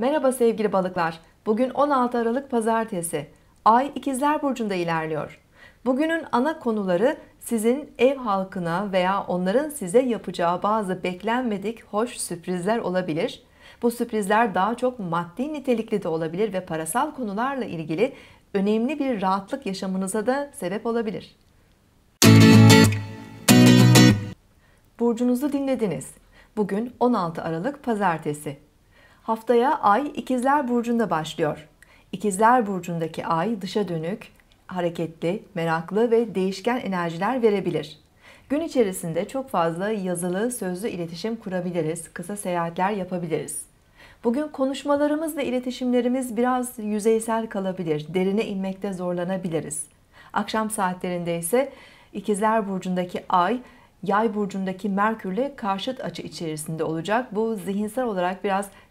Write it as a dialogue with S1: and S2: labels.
S1: Merhaba sevgili balıklar. Bugün 16 Aralık Pazartesi. Ay İkizler Burcu'nda ilerliyor. Bugünün ana konuları sizin ev halkına veya onların size yapacağı bazı beklenmedik hoş sürprizler olabilir. Bu sürprizler daha çok maddi nitelikli de olabilir ve parasal konularla ilgili önemli bir rahatlık yaşamınıza da sebep olabilir. Burcunuzu dinlediniz. Bugün 16 Aralık Pazartesi. Haftaya Ay İkizler Burcu'nda başlıyor. İkizler Burcu'ndaki Ay dışa dönük, hareketli, meraklı ve değişken enerjiler verebilir. Gün içerisinde çok fazla yazılı, sözlü iletişim kurabiliriz, kısa seyahatler yapabiliriz. Bugün konuşmalarımız ve iletişimlerimiz biraz yüzeysel kalabilir, derine inmekte zorlanabiliriz. Akşam saatlerinde ise İkizler Burcu'ndaki Ay, Yay Burcu'ndaki Merkür'le karşıt açı içerisinde olacak. Bu zihinsel olarak biraz